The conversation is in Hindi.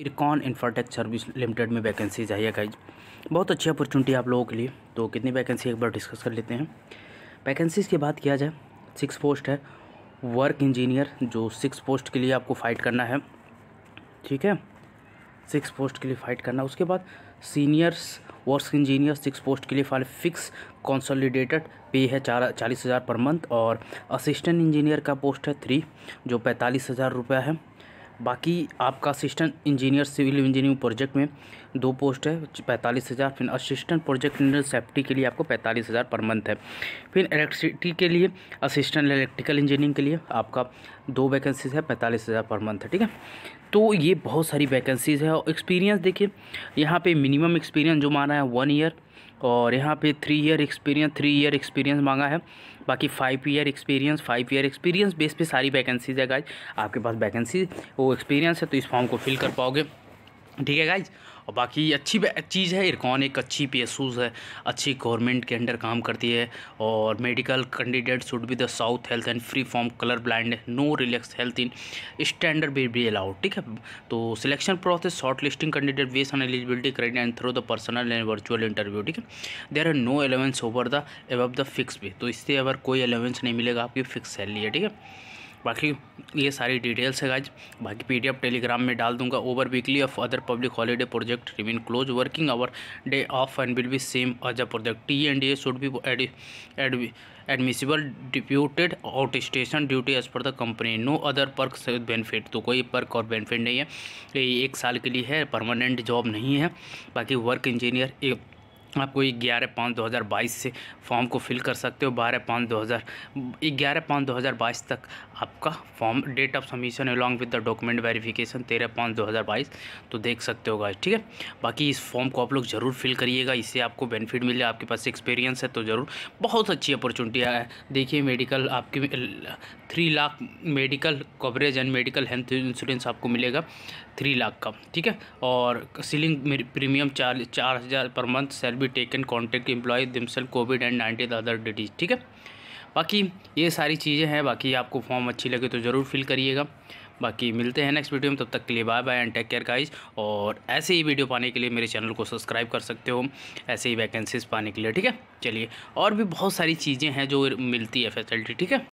इरकॉन इंफ्राटेक सर्विस लिमिटेड में वैकेंसीज आई है गाइज बहुत अच्छी अपॉर्चुनिटी आप लोगों के लिए तो कितनी वैकेंसी एक बार डिस्कस कर लेते हैं वैकेंसीज़ की बात किया जाए सिक्स पोस्ट है वर्क इंजीनियर जो सिक्स पोस्ट के लिए आपको फ़ाइट करना है ठीक है सिक्स पोस्ट के लिए फ़ाइट करना उसके बाद seniors work engineer six post के लिए फाइल फिक्स कॉन्सोलिडेटेड पे है चार चालीस हज़ार पर मंथ और असिस्टेंट इंजीनियर का पोस्ट है थ्री जो पैंतालीस हज़ार रुपया है बाकी आपका assistant engineer civil engineering project में दो पोस्ट है पैंतालीस हज़ार फिर असिस्टेंट प्रोजेक्ट सेफ्टी के लिए आपको पैंतालीस हज़ार पर मंथ है फिर इलेक्ट्रिसिटी के लिए असिस्टेंट इलेक्ट्रिकल इंजीनियरिंग के लिए आपका दो वैकेंसीज है पैंतालीस हज़ार पर मंथ है ठीक है तो ये बहुत सारी वैकेंसीज़ है और एक्सपीरियंस देखिए यहाँ पर मिनिमम एक्सपीरियंस जो माना है वन ईयर और यहाँ पे three year experience three year experience मांगा है बाकी five year experience five year experience base पे सारी वैकेंसीज है गाइज आपके पास वैकेंसी वो एक्सपीरियंस है तो इस फॉर्म को फिल कर पाओगे ठीक है गाइज और बाकी अच्छी चीज़ है इरकॉन एक अच्छी पी है अच्छी गवर्नमेंट के अंडर काम करती है और medical candidate should be the sound health and free from colour blind no relax health in standard be be allowed ठीक है तो selection process short listing candidate base on eligibility credit and through the personal and virtual interview ठीक है there are no allowance over the ab the fix भी तो इससे अगर कोई अलेवेंस नहीं मिलेगा आपकी फिक्स सैलरी है ठीक है बाकी ये सारी डिटेल्स है आज बाकी पी टेलीग्राम में डाल दूंगा over weekly off other public holiday project remain close working hour day off and will be same as a project T and A should be admissible deputed out station duty as per the company no other perk benefit तो कोई पर्क और बेनिफिट नहीं है ये एक साल के लिए है परमानेंट जॉब नहीं है बाकी वर्क इंजीनियर आपको ग्यारह पाँच दो हज़ार बाईस से फॉर्म को फिल कर सकते हो बारह पाँच दो हज़ार ग्यारह पाँच दो हज़ार बाईस तक आपका form date of submission along with the document verification तेरह पाँच दो हज़ार बाईस तो देख सकते हो गाइस ठीक है बाकी इस फॉर्म को आप लोग ज़रूर फिल करिएगा इससे आपको बेनिफिट मिले आपके पास एक्सपीरियंस है तो ज़रूर बहुत अच्छी अपॉर्चुनिटी है देखिए मेडिकल आपकी three lakh medical coverage and medical health insurance आपको मिलेगा थ्री लाख का ठीक है और सीलिंग प्रीमियम चार चार हज़ार पर month salary be taken contact employ themselves covid and nineteen other duties ठीक है बाकी ये सारी चीज़ें हैं बाकी आपको फॉर्म अच्छी लगे तो ज़रूर फिल करिएगा बाकी मिलते हैं नेक्स्ट वीडियो में तब तक के लिए bye bye and take care guys और ऐसे ही वीडियो पाने के लिए मेरे चैनल को सब्सक्राइब कर सकते हो ऐसे ही वैकेंसीज पाने के लिए ठीक है चलिए और भी बहुत सारी चीज़ें हैं जो मिलती है फैसिलिटी ठीक है